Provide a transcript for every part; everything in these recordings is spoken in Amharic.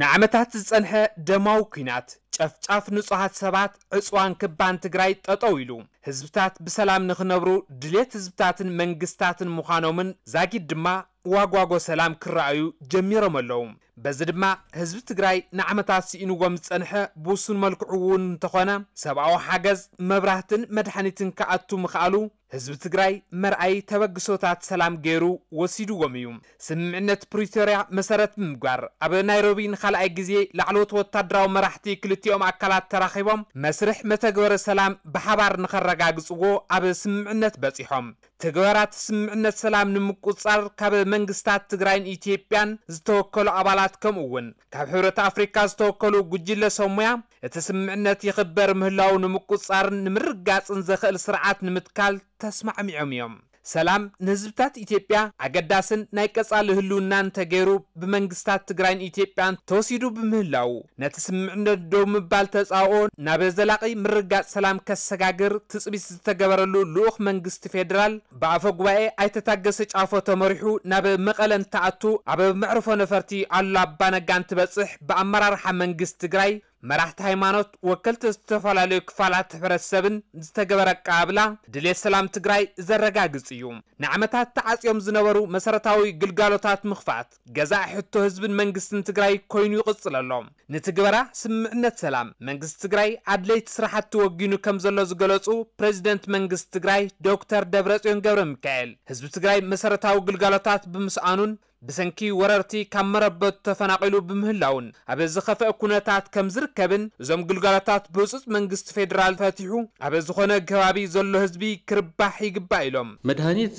ንዓመታት ዝጸንሐ ደማዊ ኩናት ጨፍጫፍ ንጹሓት ሰባት ዕፅዋን ክባን ትግራይ ጠጠው ኢሉ ህዝብታት ብሰላም ንኽነብሩ ድሌት ህዝብታትን መንግስታትን ምዃኖምን ዛጊድ ድማ ዋጓጎ ሰላም ክረኣዩ ጀሚሮም ኣለዉ በዚ ድማ ህዝቢ ትግራይ ንዓመታት ስኢንዎም ዝፀንሐ ብውሱን መልክዑ እውን እንተኾነ ሰብኣዊ ሓገዝ መብራህትን መድሓኒትን ክኣቱ ምኽኣሉ ህዝቢ ትግራይ መርኣይ ተበግሶታት ሰላም ገይሩ ወሲድዎም እዩ ስምምዕነት ፕሪቶርያ መሰረት ምግባር ኣብ ናይሮቢ ንካልኣይ ግዜ ላዕለዎት ወታደራዊ መራሕቲ ክልቲኦም ኣካላት ተራኺቦም መስርሕ መተግበረ ሰላም ብሓባር ንኸረጋግፅዎ ኣብ ስምምዕነት በፂሖም ተግበራት ስምምዕነት ሰላም ንምቁፃር ካብ መንግስታት ትግራይን ኢትዮጵያን ዝተወከሉ ኣባላት ኣካላት ከምኡውን ካብ ሕብረት ኣፍሪካ ዝተወከሉ ጉጅለ ሰብ ሞያ እቲ ስምዕነት ይኽበር ምህላው ንምቁፃርን ንምርጋፅን ዘኽእል ስርዓት ንምትካል ተስማዕሚዖም እዮም ሰላም ንህዝብታት ኢትዮጵያ ኣገዳስን ናይ ቀጻሊ ህልውና እንተገይሩ ብመንግስታት ትግራይን ኢትዮጵያን ተወሲዱ ብምህላው ነቲ ስምዕነት ዶ ምባል ተጻውኦ ናብ ዘላቒ ምርጋጽ ሰላም ከሰጋግር ትፅቢት ዝተገበረሉ ልኡኽ መንግስቲ ፌደራል ብኣፈ ጉባኤ ኣይተታገሰ ጫፎ ተመሪሑ ናብ መቐለ እንተኣቱ ኣብ መዕርፎ ነፈርቲ ኣሉላ ኣባነጋ እንትበጽሕ ብኣመራርሓ መንግስት ትግራይ መራሕቲ ሃይማኖት ወከልቲ ዝተፈላለዩ ክፋላት ሕብረተሰብን ዝተገበረ ኣቀባብላ ድሌት ሰላም ትግራይ ዘረጋግፅ እዩ ንዓመታት ተዓፅዮም ዝነበሩ መሰረታዊ ግልጋሎታት ምኽፋት ገዛእ ሕቶ ህዝብን መንግስትን ትግራይ ኮይኑ ይቕፅል ኣሎ ንትግበራ ስምዕነት ሰላም መንግስቲ ትግራይ ኣድለይቲ ስራሕቲ ወጊኑ ከም ዘሎ ዝገለፁ ፕሬዚደንት መንግስቲ ትግራይ ዶክተር ደብረፅዮን ገብረ ሚካኤል ህዝቢ ትግራይ መሰረታዊ ግልጋሎታት ብምስኣኑን ብሰንኪ ወረርቲ ካብ መረበቱ ተፈናቂሉ ብምህላውን ኣብ ዝኸፍአ ኩነታት ከም ዝርከብን እዞም ግልጋሎታት ብህፁፅ መንግስቲ ፌደራል ፈቲሑ ኣብ ዝኾነ ከባቢ ዘሎ ህዝቢ ክርባሕ ይግባእ ኢሎም መድሃኒት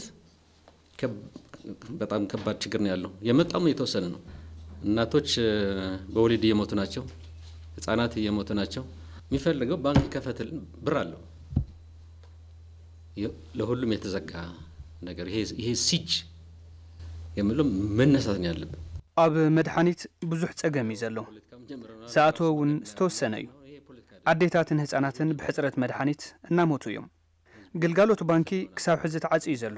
በጣም ከባድ ችግር ነው ያለው። የመጣሙ የተወሰነ ነው። እናቶች በወሊድ እየሞቱ ናቸው። ህጻናት እየሞቱ ናቸው። የሚፈልገው ባንክ ከፈትልን ብር አለው። ለሁሉም የተዘጋ ነገር ይሄ ሲጅ የምሎም መነሳት ነው ያለብን። ኣብ መድሓኒት ብዙሕ ጸገም እዩ ዘሎ ዝኣተወ እውን ዝተወሰነ እዩ ኣዴታትን ህፃናትን ብሕፅረት መድሓኒት እናሞቱ እዮም ግልጋሎት ባንኪ ክሳብ ሕዚ ተዓፅዩ ዘሎ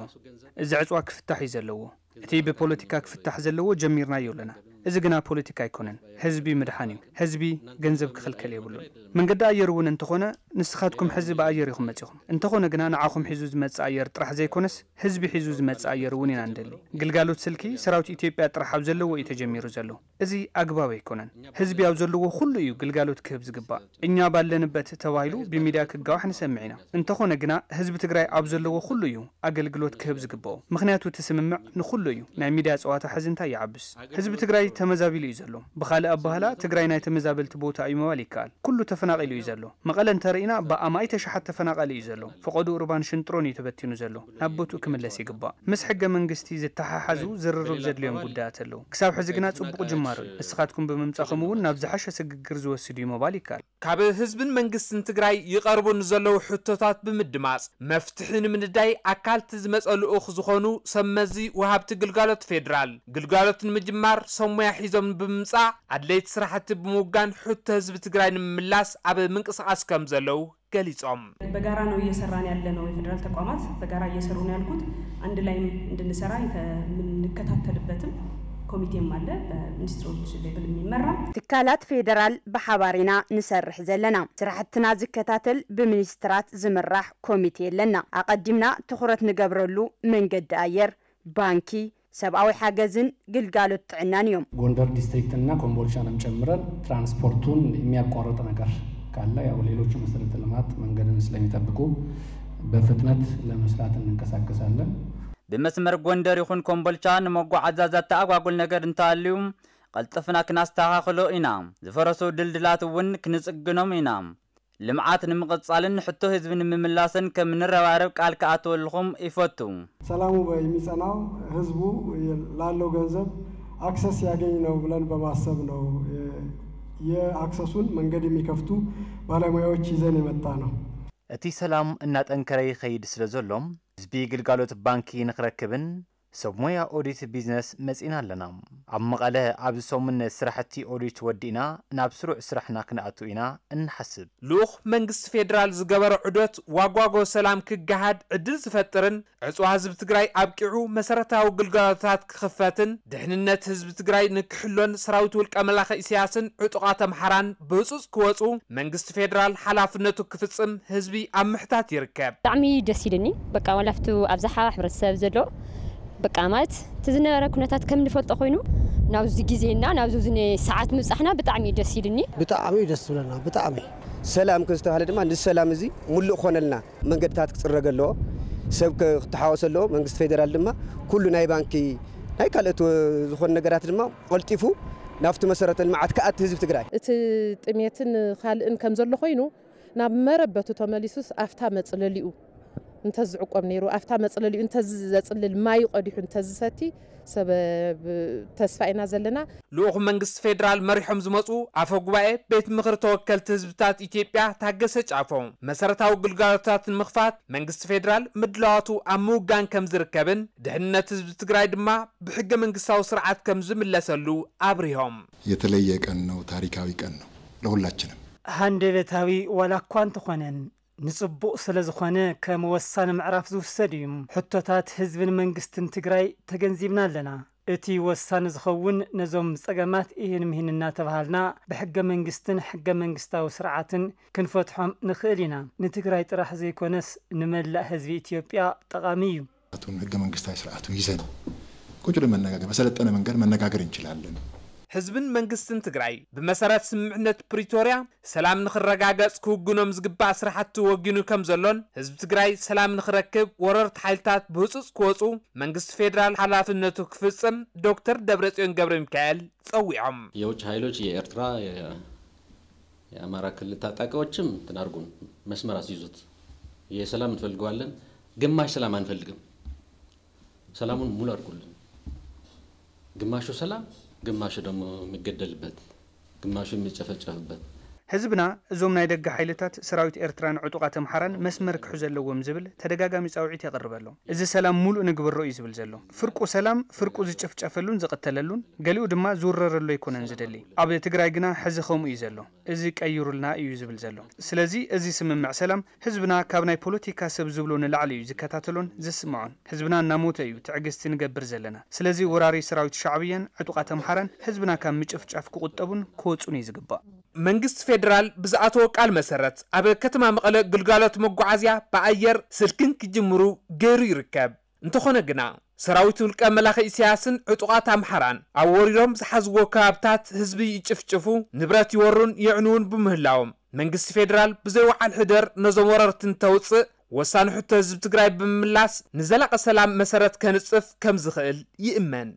እዚ ዕፅዋ ክፍታሕ እዩ ዘለዎ እቲ ብፖለቲካ ክፍታሕ ዘለዎ ጀሚርናዮ ኣለና እዚ ግና ፖለቲካ ኣይኮነን ህዝቢ ምድሓን እዩ ህዝቢ ገንዘብ ክኽልከል የብሉን መንገዲ ኣየር እውን እንተኾነ ንስኻትኩም ሕዚ ብኣየር ይኹም መጺኹም እንተኾነ ግና ንዓኹም ሒዙ ዝመጽእ ኣየር ጥራሕ ዘይኮነስ ህዝቢ ሒዙ ዝመጽእ ኣየር እውን ኢና ንደሊ ግልጋሎት ስልኪ ሰራዊት ኢትዮጵያ ጥራሕ ኣብ ዘለዎ እዩ ተጀሚሩ ዘሎ እዚ ኣግባብ ኣይኮነን ህዝቢ ኣብ ዘለዎ ኩሉ እዩ ግልጋሎት ክህብ ዝግባእ እኛ ባለንበት ተባሂሉ ብሚድያ ክጋዋሕ ንሰምዕ ኢና እንተኾነ ግና ህዝቢ ትግራይ ኣብ ዘለዎ ኩሉ እዩ ኣገልግሎት ክህብ ዝግብኦ ምክንያቱ እቲ ስምምዕ ንኩሉ እዩ ናይ ሚድያ ፀዋታ ሕዚ እንታይ ይዓብስ ህዝቢ ትግራይ تمزابيل يزلو بخال أبهلا تقرأينا تمزابيل تبوتا أي موالي كال كلو تفناقل يزلو مقالا ترينا با أما أي تشحت تفناقل يزلو فقدو أربان شنتروني تبتي نزلو نبوتو كمل لسي قبا مسحق منقستي زي التحاحزو زر رب زد ليون قدات اللو كساب حزقنا تسبق جمار استخاتكم بممتاخمون نابزحش سقق قرزو السدي موالي كال ካብ ህዝብን መንግስትን ትግራይ ይቐርቡ ንዘለዉ ሕቶታት ብምድማፅ መፍትሒ ንምንዳይ ኣካልቲ ዝመፀ ልኡኽ ዝኾኑ ሰመዚ መዚ ወሃብቲ ግልጋሎት ፌደራል ግልጋሎት ንምጅማር ሰብ ሒዞም ብምምፃእ ኣድለይቲ ስራሕቲ ብምውጋን ሕቶ ህዝቢ ትግራይ ንምምላስ ኣብ ምንቅስቃስ ከም ዘለዉ ገሊፆም በጋራ ነው እየሰራን ያለ ነው የፌደራል ተቋማት በጋራ እየሰሩ ነው ያልኩት አንድ ላይ እንድንሰራ የምንከታተልበትም ኮሚቴም አለ በሚኒስትሮች ሌብል የሚመራ ትካላት ፌደራል ብሓባሪና ንሰርሕ ዘለና ስራሕትና ዝከታተል ብሚኒስትራት ዝምራሕ ኮሚቴ ኣለና ኣቐዲምና ትኩረት ንገብረሉ መንገዲ ኣየር ባንኪ ሰብኣዊ ሓገዝን ግልጋሎት ጥዕናን እዮም ጎንደር ዲስትሪክትና ኮምቦልቻንም ጨምረን ትራንስፖርቱን የሚያቋርጥ ነገር ካለ ያው ሌሎቹ መሰረተ ልማት መንገድን ስለሚጠብቁ በፍጥነት ለመስራት እንንቀሳቀሳለን። ብመስመር ጎንደር ይኹን ኮምቦልቻ ንመጓዓዛዛት ተኣጓጉል ነገር እንተሃልዩ ቀልጥፍና ክናስተኻኽሎ ኢና ዝፈረሱ ድልድላት እውን ክንጽግኖም ኢና ልምዓት ንምቕጻልን ሕቶ ህዝቢ ንምምላስን ከም ንረባረብ ቃል ክኣትወልኹም ይፈቱ ሰላሙ የሚጸናው ህዝቡ ላለው ገንዘብ አክሰስ ያገኝ ነው ብለን በማሰብ ነው የአክሰሱን መንገድ የሚከፍቱ ባለሙያዎች ይዘን የመጣ ነው እቲ ሰላም እናጠንከረ ይኸይድ ስለ ዘሎም زبي قلقالوت بانكي نخركبن ሰብ ሞያ ኦዲት ቢዝነስ መጺና ኣለና ኣብ መቐለ ኣብ ዝሰሙን ስራሕቲ ኦዲት ወዲእና ናብ ስሩዕ ስራሕና ክንኣቱ ኢና እንሓስብ ልኡኽ መንግስቲ ፌደራል ዝገበረ ዑደት ዋጓጎ ሰላም ክገሃድ ዕድል ዝፈጥርን ዕፅዋ ህዝቢ ትግራይ ኣብቂዑ መሰረታዊ ግልጋሎታት ክኽፈትን ድሕንነት ህዝቢ ትግራይ ንክሕሎን ሰራዊት ውልቀ መላኸ እስያስን ዕጡቓት ኣምሓራን ብህፁፅ ክወፁ መንግስቲ ፌደራል ሓላፍነቱ ክፍፅም ህዝቢ ኣብ ምሕታት ይርከብ ብጣዕሚ ደስ ኢልኒ በቃ ወላፍቱ ኣብዝሓ ሕብረተሰብ ዘሎ በቃ ማለት እቲ ዝነበረ ኩነታት ከም ንፈልጦ ኮይኑ ናብዚ ግዜና ናብዚ ሰዓት ምብፃሕና ብጣዕሚ እዩ ደስ ኢልኒ ብጣዕሚ እዩ ደስ ዝብለና ብጣዕሚ ሰላም ክዝተባሃለ ድማ ንሰላም እዚ ሙሉእ ኮነልና መንገድታት ክፅረግ ኣለዎ ሰብ ክተሓወሰ ኣለዎ መንግስቲ ፌደራል ድማ ኩሉ ናይ ባንኪ ናይ ካልኦት ዝኾኑ ነገራት ድማ ቆልጢፉ ናብቲ መሰረተ ልምዓት ከኣቲ ህዝቢ ትግራይ እቲ ጥሜትን ካልእን ከም ዘሎ ኮይኑ ናብ መረበቱ ተመሊሱስ ኣፍታ መፅለሊኡ እንተዝዕቆም ነይሩ ኣብታ መፅለሊኡ እንተዘፅልል ማይ ቀዲሑ እንተዝሰቲ ሰብ ተስፋ ኢና ዘለና ልኡኹም መንግስቲ ፌደራል መሪሖም ዝመፁ ኣፈ ጉባኤ ቤት ምክሪ ተወከልቲ ህዝብታት ኢትዮጵያ ታገሰ ጫፎም መሰረታዊ ግልጋሎታት ንምኽፋት መንግስቲ ፌደራል ምድለዋቱ ኣብ ምውጋን ከም ዝርከብን ድሕንነት ህዝቢ ትግራይ ድማ ብሕገ መንግስታዊ ስርዓት ከም ዝምለሰሉ አብሪሆም የተለየ ቀን ነው። ታሪካዊ ቀን ነው ለሁላችንም። አንደበታዊ ወላ እንተኾነን ንጽቡቕ ስለ ዝኾነ ከም ወሳኒ ምዕራፍ ዝውሰድ እዩ ሕቶታት ህዝብን መንግስትን ትግራይ ተገንዚብና ኣለና እቲ ወሳኒ ዝኸውን ነዞም ጸገማት እህን ምሂን እናተባሃልና ብሕገ መንግስትን ሕገ መንግስታዊ ስርዓትን ክንፈትሖም ንኽእል ኢና ንትግራይ ጥራሕ ዘይኮነስ ንመላእ ህዝቢ ኢትዮጵያ ጠቓሚ እዩ ሕገ መንግስታዊ ስርዓቱ ይዘን ቁጭሉ መነጋገር በሰለጠነ መንገድ መነጋገር እንችላለን ህዝብን መንግስትን ትግራይ ብመሰረት ስምዕነት ፕሪቶርያ ሰላም ንኽረጋገጽ ክውግኖም ዝግባእ ስራሕቲ ወጊኑ ከም ዘሎን ህዝቢ ትግራይ ሰላም ንክረክብ ወረርቲ ሓይልታት ብህፁፅ ክወፁ መንግስቲ ፌደራል ሓላፍነቱ ክፍፅም ዶክተር ደብረጽዮን ገብረ ሚካኤል ጸዊዖም የውጭ ኃይሎች የኤርትራ የአማራ ክልል ታጣቂዎችም ትናርጉን መስመር አስይዙት የሰላም እንፈልገዋለን፣ ግማሽ ሰላም አንፈልግም፣ ሰላሙን ሙሉ አድርጉልን፣ ግማሹ ሰላም ግማሹ ደግሞ የሚገደልበት፣ ግማሹ የሚጨፈጨፍበት ህዝብና እዞም ናይ ደገ ሓይልታት ሰራዊት ኤርትራን ዕጡቃት ኣምሓራን መስመር ክሑ ዘለዎም ዝብል ተደጋጋሚ ፃውዒት የቕርብ ኣሎ እዚ ሰላም ሙሉእ ንግብሮ እዩ ዝብል ዘሎ ፍርቁ ሰላም ፍርቁ ዝጭፍጨፈሉን ዝቕተለሉን ገሊኡ ድማ ዝውረረሉ ኣይኮነን ዝደሊ ኣብ ትግራይ ግና ሕዚ ከምኡ እዩ ዘሎ እዚ ቀይሩልና እዩ ዝብል ዘሎ ስለዚ እዚ ስምምዕ ሰላም ህዝብና ካብ ናይ ፖለቲካ ሰብ ዝብሎ ንላዕሊ እዩ ዝከታተሎን ዝስምዖን ህዝብና እናሞተ እዩ ትዕግስቲ ንገብር ዘለና ስለዚ ወራሪ ሰራዊት ሻዕብያን ዕጡቃት ኣምሓራን ህዝብና ካብ ምጭፍጫፍ ክቁጠቡን ክወፁን እዩ ዝግባእ መንግስት ፌደራል ብዝኣተዎ ቃል መሰረት ኣብ ከተማ መቐለ ግልጋሎት መጓዓዝያ ብኣየር ስልክን ክጅምሩ ገይሩ ይርከብ እንተኾነ ግና ሰራዊት ውልቀ መላኺ እስያስን ዕጡቓት ኣምሓራን ኣብ ወሪሮም ዝሓዝዎ ከባብታት ህዝቢ ይጭፍጭፉ ንብረት ይወሩን የዕንውን ብምህላዎም መንግስቲ ፌደራል ብዘይወዓል ሕደር ነዞም ወረርትን ተውፅእ ወሳኒ ሕቶ ህዝቢ ትግራይ ብምምላስ ንዘላቐ ሰላም መሰረት ከንፅፍ ከም ዝኽእል ይእመን